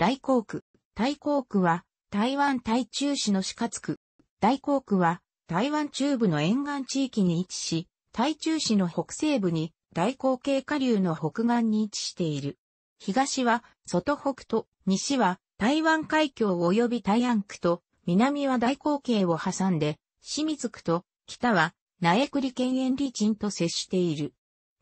大港区。大港区は、台湾台中市の四角区。大港区は、台湾中部の沿岸地域に位置し、台中市の北西部に、大航径下流の北岸に位置している。東は、外北と、西は、台湾海峡及び台安区と、南は大航径を挟んで、清水区と、北は、苗栗県遠里鎮と接している。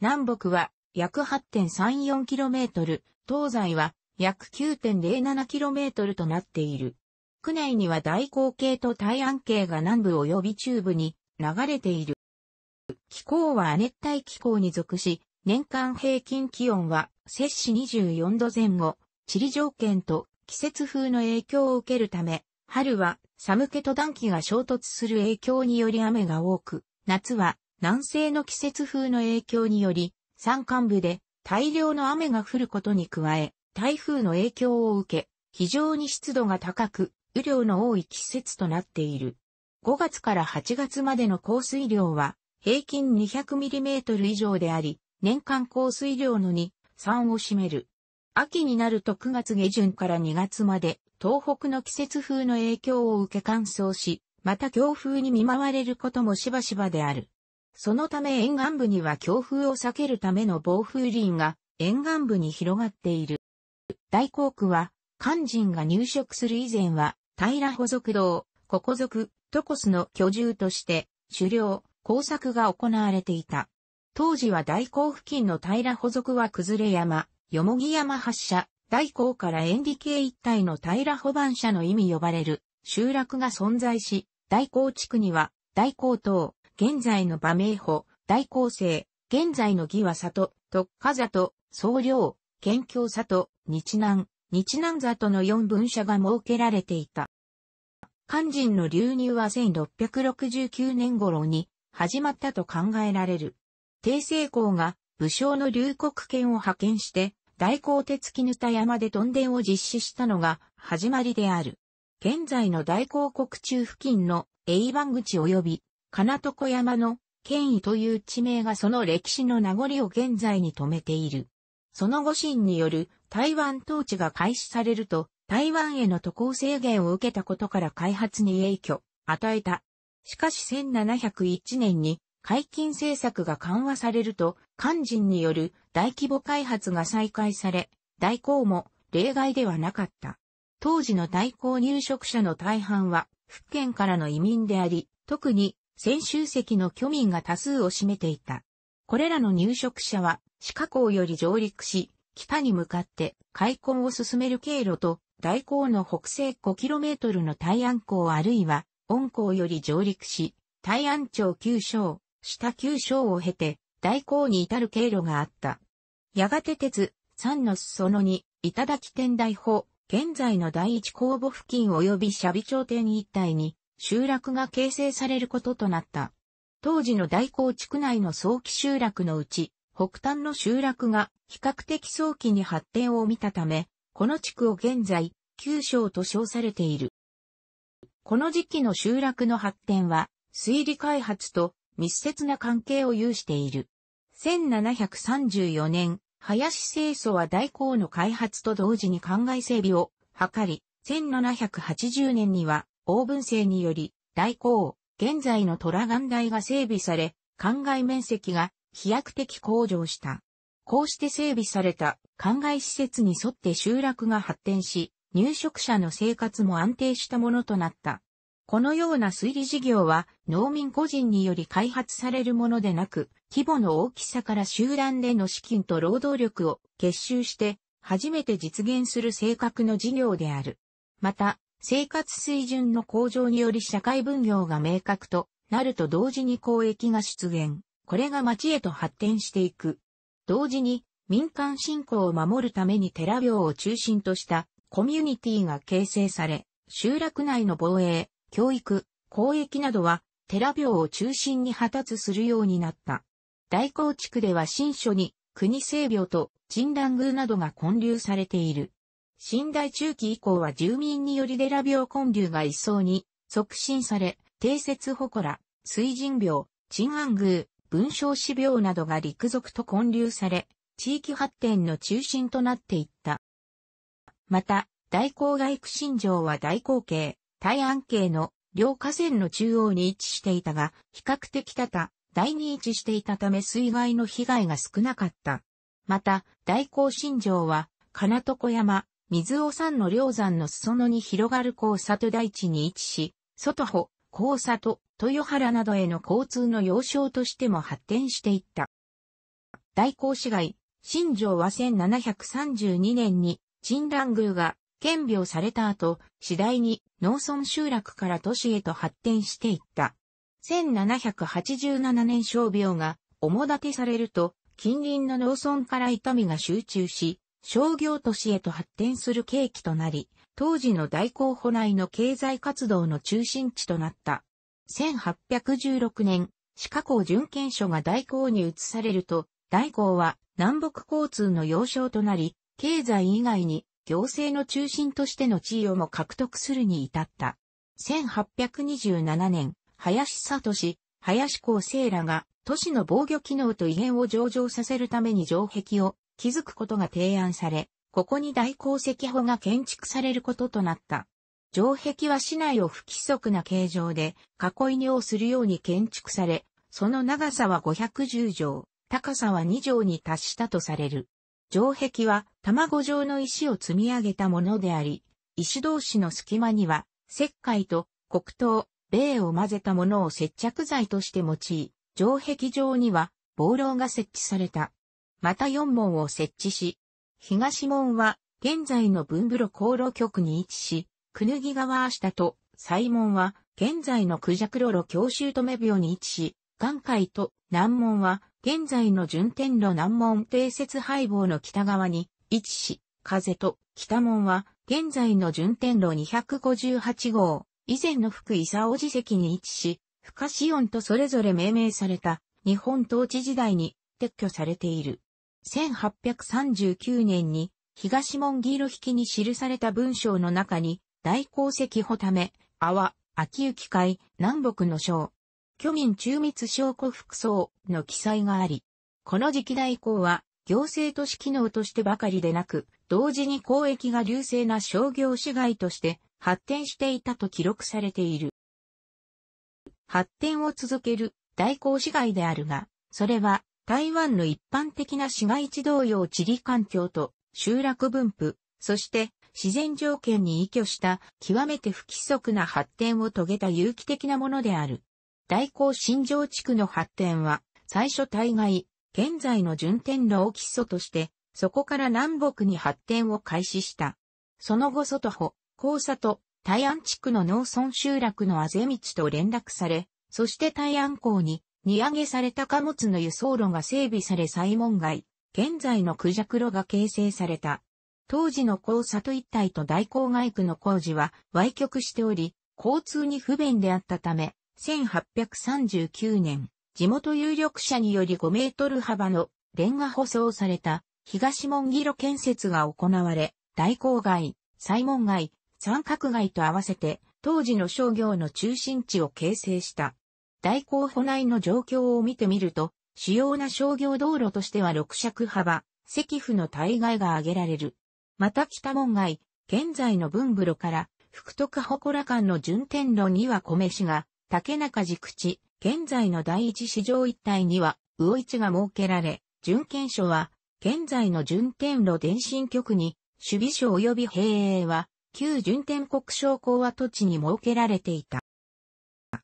南北は、約 8.34km、東西は、約 9.07km となっている。区内には大口径と大安径が南部及び中部に流れている。気候は亜熱帯気候に属し、年間平均気温は摂氏24度前後、地理条件と季節風の影響を受けるため、春は寒気と暖気が衝突する影響により雨が多く、夏は南西の季節風の影響により、山間部で大量の雨が降ることに加え、台風の影響を受け、非常に湿度が高く、雨量の多い季節となっている。5月から8月までの降水量は、平均 200mm 以上であり、年間降水量の2、3を占める。秋になると9月下旬から2月まで、東北の季節風の影響を受け乾燥し、また強風に見舞われることもしばしばである。そのため沿岸部には強風を避けるための暴風林が沿岸部に広がっている。大航区は、肝心が入植する以前は、平保族道、ここ族、トコスの居住として、狩猟、工作が行われていた。当時は大港付近の平保族は崩れ山、よもぎ山発射、大港から塩理系一帯の平保番社の意味呼ばれる集落が存在し、大港地区には、大港島、現在の馬名保、大港生、現在の義は里、特化里、総領、県境里、日南、日南座との四分社が設けられていた。肝心の流入は1669年頃に始まったと考えられる。帝政公が武将の龍国権を派遣して大皇鉄ぬた山で屯田を実施したのが始まりである。現在の大公国中付近の永番口及び金床山の権威という地名がその歴史の名残を現在に留めている。その後神による台湾統治が開始されると、台湾への渡航制限を受けたことから開発に影響、与えた。しかし1701年に解禁政策が緩和されると、肝心による大規模開発が再開され、大工も例外ではなかった。当時の大工入植者の大半は、福建からの移民であり、特に先週席の居民が多数を占めていた。これらの入植者は、四角港より上陸し、北に向かって開墾を進める経路と、大港の北西 5km の大安港あるいは、温港より上陸し、大安町旧省、下旧省を経て、大港に至る経路があった。やがて鉄、三の裾野に、頂天台法、現在の第一公募付近及び斜尾町店一帯に、集落が形成されることとなった。当時の大港地区内の早期集落のうち、北端の集落が比較的早期に発展を見たため、この地区を現在、九章と称されている。この時期の集落の発展は、水利開発と密接な関係を有している。1734年、林清楚は大港の開発と同時に灌漑整備を図り、1780年には、大文政により、大港、現在の虎岩台が整備され、灌漑面積が飛躍的向上した。こうして整備された灌漑施設に沿って集落が発展し、入植者の生活も安定したものとなった。このような推理事業は農民個人により開発されるものでなく、規模の大きさから集団での資金と労働力を結集して初めて実現する性格の事業である。また、生活水準の向上により社会分業が明確となると同時に公益が出現。これが町へと発展していく。同時に、民間信仰を守るために寺廟を中心としたコミュニティが形成され、集落内の防衛、教育、交易などは寺廟を中心に発達するようになった。大港地区では新書に国西廟と神蘭宮などが建立されている。新代中期以降は住民により寺廟建立が一層に促進され、定説祠、水神廟、鎮安宮、文章死病などが陸続と混流され、地域発展の中心となっていった。また、大郊外区新城は大郊系、大安系の両河川の中央に位置していたが、比較的多々、大に位置していたため水害の被害が少なかった。また、大高新城は、金床山、水尾山の両山の裾野に広がる高里大地に位置し、外穂、高里、豊原などへの交通の要衝としても発展していった。大甲市街、新城は1732年に、陳蘭宮が兼病された後、次第に農村集落から都市へと発展していった。1787年商病が主立てされると、近隣の農村から痛みが集中し、商業都市へと発展する契機となり、当時の大候補内の経済活動の中心地となった。1816年、シカを準検所が大港に移されると、大港は南北交通の要衝となり、経済以外に行政の中心としての地位をも獲得するに至った。1827年、林里氏、林公生らが都市の防御機能と異変を上場させるために城壁を築くことが提案され、ここに大鉱石保が建築されることとなった。城壁は市内を不規則な形状で囲いにをするように建築され、その長さは510畳、高さは2畳に達したとされる。城壁は卵状の石を積み上げたものであり、石同士の隙間には石灰と黒糖、米を混ぜたものを接着剤として用い、城壁上には防漏が設置された。また4門を設置し、東門は現在の文風路航路局に位置し、クヌギ川下と西門は、現在のクジャクロロ教習止め病に位置し、眼界と南門は、現在の順天路南門定説配合の北側に位置し、風と北門は、現在の順天路258号、以前の福伊佐寺席に位置し、深シ音とそれぞれ命名された日本統治時代に撤去されている。1839年に東門ギ路引きに記された文章の中に、大功績穂ため、阿波、秋行会、南北の章。巨民中密証拠服装の記載があり、この時期代行は行政都市機能としてばかりでなく、同時に交易が流星な商業市街として発展していたと記録されている。発展を続ける代行市街であるが、それは台湾の一般的な市街地同様地理環境と集落分布、そして自然条件に依拠した極めて不規則な発展を遂げた有機的なものである。大港新城地区の発展は、最初大概、現在の順天路を基礎として、そこから南北に発展を開始した。その後外穂、交差と、大安地区の農村集落のあぜ道と連絡され、そして大安港に、荷上げされた貨物の輸送路が整備され西門街、現在のクジャクロが形成された。当時の交差と一体と大郊外区の工事は歪曲しており、交通に不便であったため、1839年、地元有力者により5メートル幅のレンガ舗装された東門木路建設が行われ、大郊外、西門街、三角街と合わせて当時の商業の中心地を形成した。大候補内の状況を見てみると、主要な商業道路としては六尺幅、石府の大概が挙げられる。また北門外、現在の文風呂から、福徳祠間の順天路には米市が、竹中寺口、現在の第一市場一帯には、魚市が設けられ、順県所は、現在の順天路電信局に、守備所及び兵営は、旧順天国商工跡土地に設けられていた。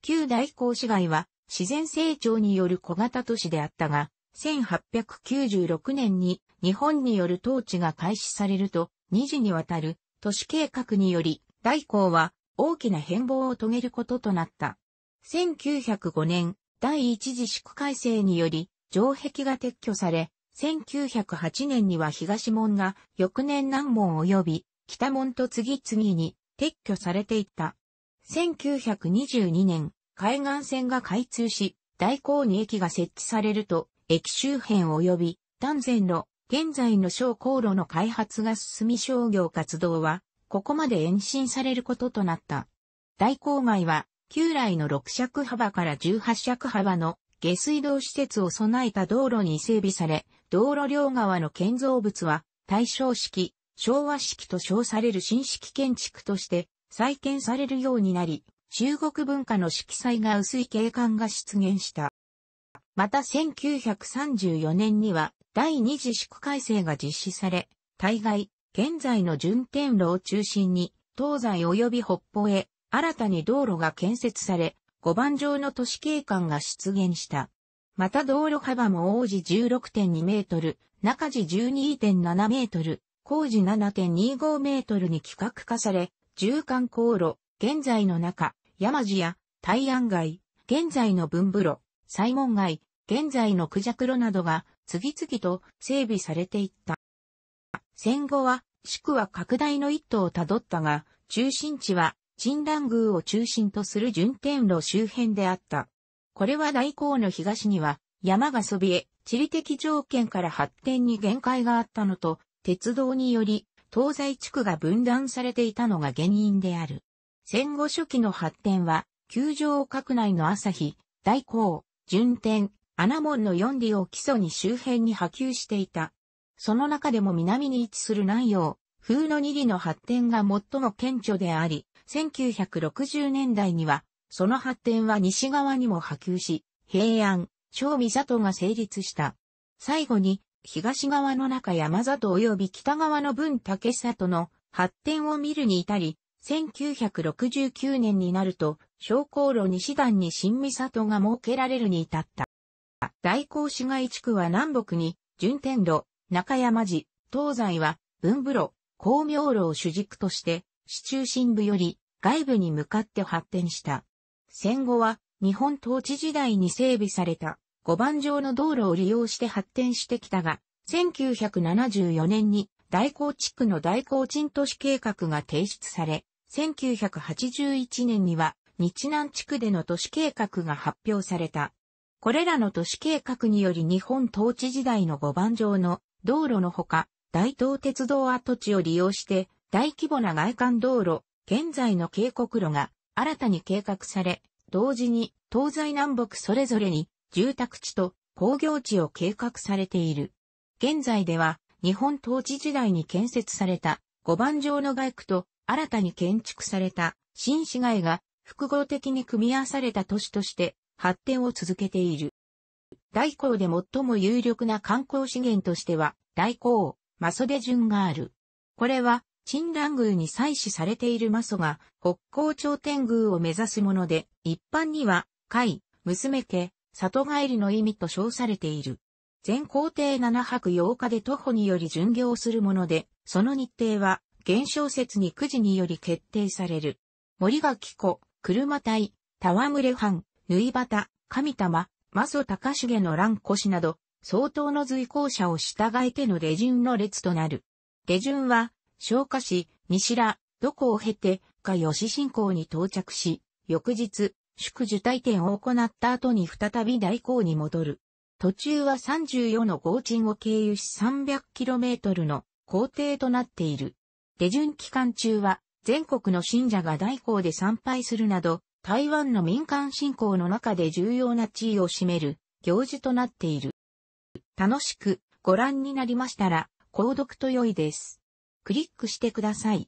旧大港市街は、自然成長による小型都市であったが、1896年に日本による統治が開始されると、2次にわたる都市計画により、大公は大きな変貌を遂げることとなった。1905年、第一次宿改正により、城壁が撤去され、1908年には東門が翌年南門及び北門と次々に撤去されていった。1922年、海岸線が開通し、大港に駅が設置されると、駅周辺及び丹前の現在の小航路の開発が進み商業活動は、ここまで延伸されることとなった。大郊外は、旧来の6尺幅から18尺幅の下水道施設を備えた道路に整備され、道路両側の建造物は、大正式、昭和式と称される新式建築として再建されるようになり、中国文化の色彩が薄い景観が出現した。また1934年には第二次宿改正が実施され、大概、現在の順天路を中心に、東西及び北方へ、新たに道路が建設され、五番状の都市景観が出現した。また道路幅も王子16.2メートル、中地12.7メートル、工事7.25メートルに規格化され、縦貫航路、現在の中、山寺や、大安街、現在の文部路、西門街、現在のクジャクロなどが次々と整備されていった。戦後は、宿区は拡大の一途をたどったが、中心地は、陳蘭宮を中心とする順天路周辺であった。これは大港の東には、山がそびえ、地理的条件から発展に限界があったのと、鉄道により、東西地区が分断されていたのが原因である。戦後初期の発展は、球場閣内の朝日、大港、順天、アナモンの四里を基礎に周辺に波及していた。その中でも南に位置する南洋、風の二里の発展が最も顕著であり、1960年代には、その発展は西側にも波及し、平安、小美里が成立した。最後に、東側の中山里及び北側の文竹里の発展を見るに至り、1969年になると、小航路西段に新三里が設けられるに至った。大甲市街地区は南北に、順天路、中山寺、東西は、文風路、光明路を主軸として、市中心部より外部に向かって発展した。戦後は、日本統治時代に整備された五番上の道路を利用して発展してきたが、1974年に大港地区の大港鎮都市計画が提出され、1981年には日南地区での都市計画が発表された。これらの都市計画により日本統治時代の5番上の道路のほか、大東鉄道跡地を利用して大規模な外環道路、現在の渓谷路が新たに計画され、同時に東西南北それぞれに住宅地と工業地を計画されている。現在では日本統治時代に建設された5番上の外区と新たに建築された新市街が複合的に組み合わされた都市として発展を続けている。大港で最も有力な観光資源としては、大港、マソデ順がある。これは、ラン宮に採取されているマソが、北高頂天宮を目指すもので、一般には、貝、娘家、里帰りの意味と称されている。全行程7泊8日で徒歩により巡業するもので、その日程は、現象説に9時により決定される。森垣湖、車隊、戯れ藩、縫い端、神玉、マソ高重の乱腰など、相当の随行者を従えての下順の列となる。下順は、昇化市、西ら、どこを経て、か吉信仰に到着し、翌日、祝受体験を行った後に再び大港に戻る。途中は34の豪鎮を経由し 300km の皇帝となっている。出順期間中は、全国の信者が大港で参拝するなど、台湾の民間振興の中で重要な地位を占める行事となっている。楽しくご覧になりましたら、購読と良いです。クリックしてください。